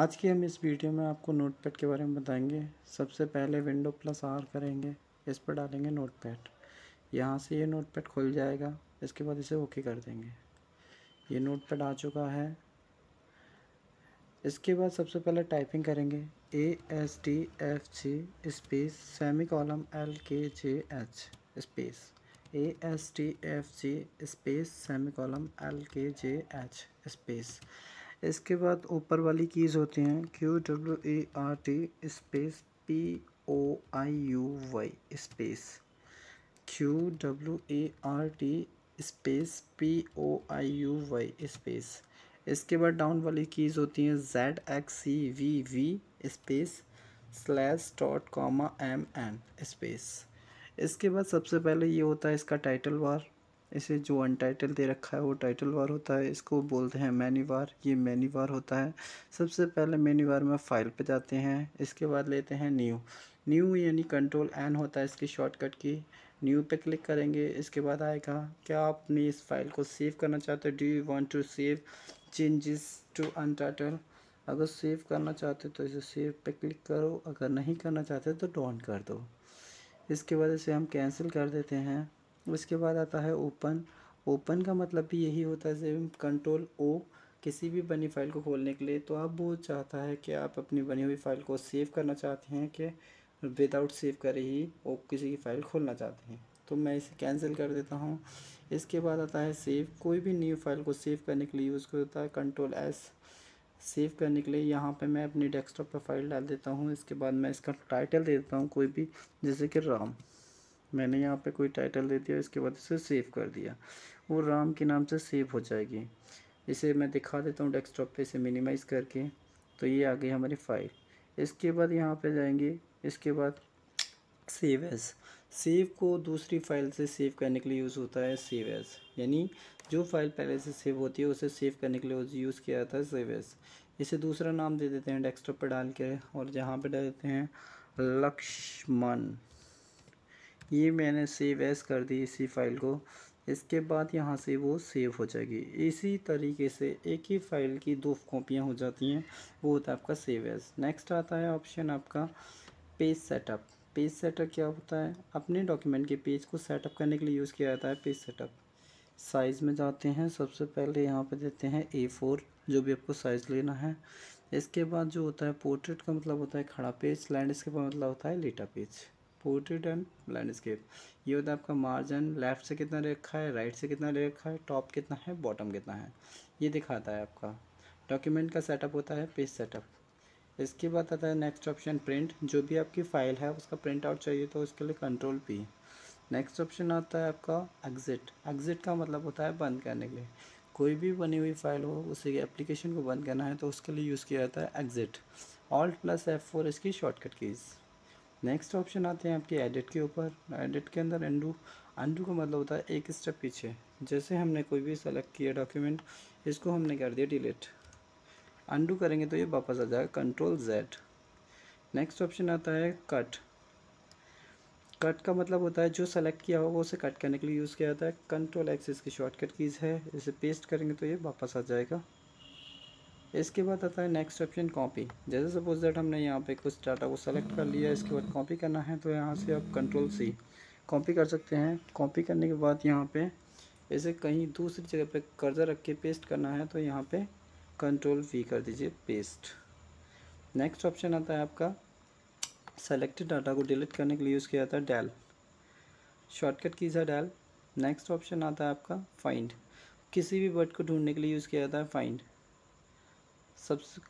आज की हम इस वीडियो में आपको नोटपैड के बारे में बताएंगे सबसे पहले विंडो प्लस आर करेंगे इस पर डालेंगे नोटपैड यहाँ से ये नोटपैड खुल जाएगा इसके बाद इसे ओके कर देंगे ये नोटपैड आ चुका है इसके बाद सबसे पहले टाइपिंग करेंगे A S D F G space semicolon L K J H space A S D F G space semicolon L K J H space इसके बाद ऊपर वाली कीज़ होती हैं Q W A R T space P O I U Y space Q W A R T space P O I U Y space इसके बाद down वाली keys होती हैं Z X C V V space slash dot comma M N space इसके बाद सबसे पहले ये होता है इसका टाइटल बार इसे जो अनटाइटल दे रखा है वो टाइटल वार होता है इसको बोलते हैं मैनी वार ये मैनी वार होता है सबसे पहले मैनी वार में फाइल पे जाते हैं इसके बाद लेते हैं न्यू न्यू यानी कंट्रोल एन होता है इसकी शॉर्टकट की न्यू पे क्लिक करेंगे इसके बाद आएगा क्या आप अपनी इस फाइल को सेव करना चाहते हो do you want to save changes to अन अगर सेव करना चाहते हो तो इसे सेव पे क्लिक करो अगर नहीं करना चाहते तो डॉन्ट कर दो इसके बाद इसे हम कैंसिल कर देते हैं उसके बाद आता है ओपन ओपन का मतलब भी यही होता है जैसे कंट्रोल ओ किसी भी बनी फाइल को खोलने के लिए तो आप वो चाहता है कि आप अपनी बनी हुई फ़ाइल को सेव करना चाहते हैं कि विदाउट सेव करे ही वो किसी की फ़ाइल खोलना चाहते हैं तो मैं इसे कैंसिल कर देता हूँ इसके बाद आता है सेव कोई भी न्यू फाइल को सेव करने के लिए यूज़ करता है कंट्रोल एस सेव करने के लिए यहाँ पे मैं अपनी डेस्कटॉप पर फाइल डाल देता हूँ इसके बाद मैं इसका टाइटल दे देता हूँ कोई भी जैसे कि राम मैंने यहाँ पे कोई टाइटल दे दिया इसके बाद इसे सेव कर दिया वो राम के नाम से सेव हो जाएगी इसे मैं दिखा देता हूँ डेस्कटॉप पे इसे मिनिमाइज़ करके तो ये आ गई हमारी फाइल इसके बाद यहाँ पे जाएंगे इसके बाद सेव एज़ सेव को दूसरी फाइल से सेव करने के लिए यूज़ होता है सेव एज़ यानी जो फाइल पहले से सेव होती है उसे सेव करने के लिए यूज़ किया जाता है सेव एज़ इसे दूसरा नाम दे देते हैं डेस्कटॉप पर डाल के और जहाँ पर डाल देते हैं लक्ष्मण ये मैंने सेव एस कर दी इसी फाइल को इसके बाद यहाँ से वो सेव हो जाएगी इसी तरीके से एक ही फाइल की दो कॉपियाँ हो जाती हैं वो होता है आपका सेव एस नेक्स्ट आता है ऑप्शन आपका पेज सेटअप पेज सेटअप क्या होता है अपने डॉक्यूमेंट के पेज को सेटअप करने के लिए यूज़ किया जाता है पेज सेटअप साइज़ में जाते हैं सबसे पहले यहाँ पर देते हैं ए फोर जो भी आपको साइज़ लेना है इसके बाद जो होता है पोर्ट्रेट का मतलब होता है खड़ा पेज लैंडस्केप का मतलब होता है लेटा पेज पोर्ट्रेट एंड लैंडस्केप ये होता है आपका मार्जिन लेफ्ट से कितना रखा है राइट से कितना रखा है टॉप कितना है बॉटम कितना है ये दिखाता है आपका डॉक्यूमेंट का सेटअप होता है पेज सेटअप इसके बाद आता है नेक्स्ट ऑप्शन प्रिंट जो भी आपकी फ़ाइल है उसका प्रिंट आउट चाहिए तो उसके लिए कंट्रोल पी नेक्स्ट ऑप्शन आता है आपका एग्ज़िट एग्ज़िट का मतलब होता है बंद करने के लिए कोई भी बनी हुई फाइल हो उसे एप्लीकेशन को बंद करना है तो उसके लिए यूज़ किया जाता है exit alt plus F four इसकी शॉर्टकट कीज़ नेक्स्ट ऑप्शन आते हैं आपके एडिट के ऊपर एडिट के अंदर अंडू अंडू का मतलब होता है एक स्टेप पीछे जैसे हमने कोई भी सेलेक्ट किया डॉक्यूमेंट इसको हमने कर दिया डिलीट अंडू करेंगे तो ये वापस आ जाएगा कंट्रोल जेड नेक्स्ट ऑप्शन आता है कट कट का मतलब होता है जो सेलेक्ट किया होगा उसे कट करने के लिए यूज़ किया जाता है कंट्रोल एक्स इसकी शॉर्टकट कीज़ है इसे पेस्ट करेंगे तो ये वापस आ जाएगा इसके बाद आता है नेक्स्ट ऑप्शन कॉपी जैसे सपोज दैट हमने यहाँ पे कुछ डाटा को सेलेक्ट कर लिया इसके बाद कॉपी करना है तो यहाँ से आप कंट्रोल सी कॉपी कर सकते हैं कॉपी करने के बाद यहाँ पे इसे कहीं दूसरी जगह पे कर्जा रख के पेस्ट करना है तो यहाँ पे कंट्रोल वी कर दीजिए पेस्ट नेक्स्ट ऑप्शन आता है आपका सेलेक्टेड डाटा को डिलीट करने के लिए यूज़ किया जाता है डैल शॉर्टकट कीजा डैल नेक्स्ट ऑप्शन आता है आपका फाइंड किसी भी वर्ड को ढूंढने के लिए यूज़ किया जाता है फाइंड सबसे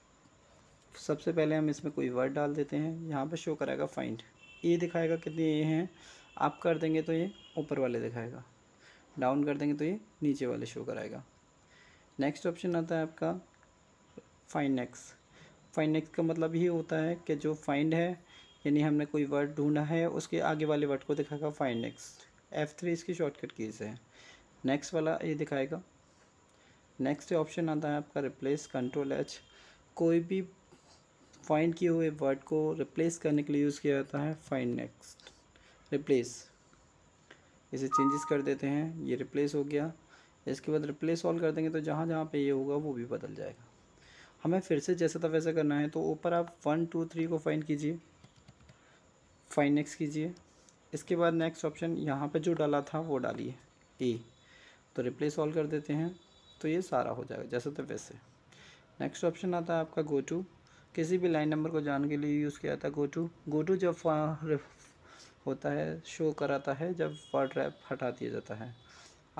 सबसे पहले हम इसमें कोई वर्ड डाल देते हैं यहाँ पर शो कराएगा फाइंड ए दिखाएगा कितने ए हैं आप कर देंगे तो ये ऊपर वाले दिखाएगा डाउन कर देंगे तो ये नीचे वाले शो कराएगा नेक्स्ट ऑप्शन आता है आपका फाइंड नेक्स फाइंड नेक्स का मतलब ये होता है कि जो फाइंड है यानी हमने कोई वर्ड ढूंढा है उसके आगे वाले वर्ड को दिखाएगा फाइंड नेक्स्ट एफ थ्री इसकी शॉर्टकट कीज़ है नेक्स्ट वाला ये दिखाएगा नेक्स्ट ऑप्शन आता है आपका रिप्लेस कंट्रोल एच कोई भी फाइंड किए हुए वर्ड को रिप्लेस करने के लिए यूज़ किया जाता है फाइंड नेक्स्ट रिप्लेस इसे चेंजेस कर देते हैं ये रिप्लेस हो गया इसके बाद रिप्लेस ऑल कर देंगे तो जहाँ जहाँ पे ये होगा वो भी बदल जाएगा हमें फिर से जैसा था वैसा करना है तो ऊपर आप वन टू थ्री को फाइंड कीजिए फाइंड नेक्स्ट कीजिए इसके बाद नेक्स्ट ऑप्शन यहाँ पर जो डाला था वो डालिए ए तो रिप्लेस ऑल कर देते हैं तो ये सारा हो जाएगा जैसे तो वैसे नेक्स्ट ऑप्शन आता है आपका गो टू किसी भी लाइन नंबर को जानने के लिए यूज़ किया जाता है गो टू गो टू जब होता है शो कराता है जब वर्ड रैप हटा दिया जाता है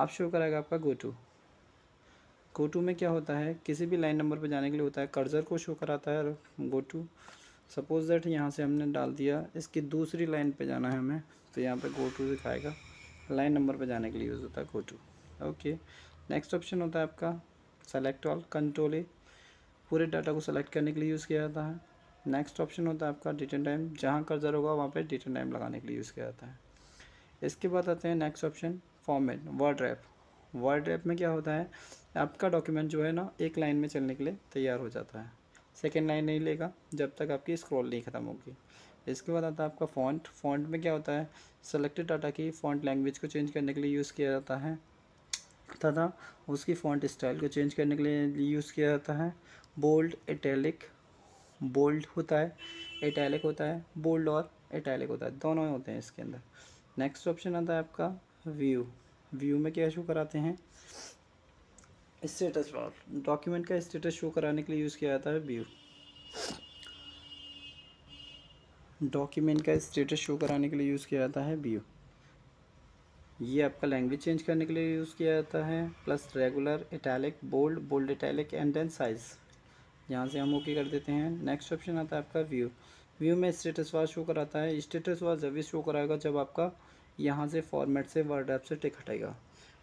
आप शो कराएगा आपका गो टू गो टू में क्या होता है किसी भी लाइन नंबर पर जाने के लिए होता है कर्जर को शो कराता है गो टू सपोज दैट यहाँ से हमने डाल दिया इसकी दूसरी लाइन पे जाना है हमें तो यहाँ पे गो टू दिखाएगा लाइन नंबर पे जाने के लिए यूज़ होता है go to okay next option होता है आपका सेलेक्ट ऑल कंट्रोल ए पूरे डाटा को सेलेक्ट करने के लिए यूज़ किया जाता है नेक्स्ट ऑप्शन होता है आपका डिटेन टाइम जहाँ कर्जर होगा वहाँ पे डिटेन टाइम लगाने के लिए यूज़ किया जाता है इसके बाद आते हैं next option format word wrap word wrap में क्या होता है आपका डॉक्यूमेंट जो है ना एक लाइन में चलने के लिए तैयार हो जाता है सेकेंड लाइन नहीं लेगा जब तक आपकी स्क्रॉल नहीं ख़त्म होगी इसके बाद आता है आपका फॉन्ट फॉन्ट में क्या होता है सेलेक्टेड डाटा की फॉन्ट लैंग्वेज को चेंज करने के लिए यूज़ किया जाता है तथा उसकी फ़ॉन्ट स्टाइल को चेंज करने के लिए यूज़ किया जाता है बोल्ड इटैलिक बोल्ड होता है इटैलिक होता है बोल्ड और इटैलिक होता है दोनों होते हैं इसके अंदर नेक्स्ट ऑप्शन आता है आपका व्यू व्यू में क्या शो कराते हैं स्टेटस बार डॉक्यूमेंट का स्टेटस शो कराने के लिए यूज़ किया जाता है व्यू डॉक्यूमेंट का स्टेटस शो कराने के लिए यूज़ किया जाता है व्यू ये आपका लैंग्वेज चेंज करने के लिए यूज़ किया जाता है plus regular italic bold bold italic and then size यहाँ से हम ओके कर देते हैं नेक्स्ट ऑप्शन आता है आपका व्यू व्यू में स्टेटस वाज शो कराता है स्टेटस वाज जब भी शो कराएगा जब आपका यहाँ से फॉर्मेट से वर्ड ऐप से टिक हटेगा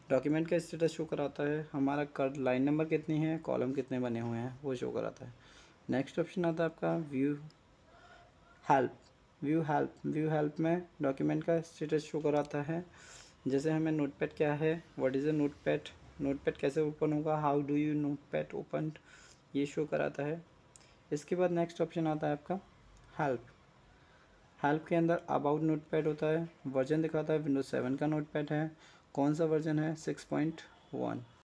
डॉक्यूमेंट का स्टेटस शो कराता है हमारा कर लाइन नंबर कितनी है कॉलम कितने बने हुए हैं वो शो कराता है नेक्स्ट ऑप्शन आता है आपका view help view help view help में डॉक्यूमेंट का स्टेटस शो कराता है जैसे हमें पैड क्या है what is a note pad कैसे ओपन होगा how do you note pad open ये शो कराता है इसके बाद नेक्स्ट ऑप्शन आता है आपका हेल्प हेल्प के अंदर अबाउट नोट पैड होता है वर्जन दिखाता है विंडोज सेवन का नोट पैड है कौन सा वर्जन है सिक्स पॉइंट वन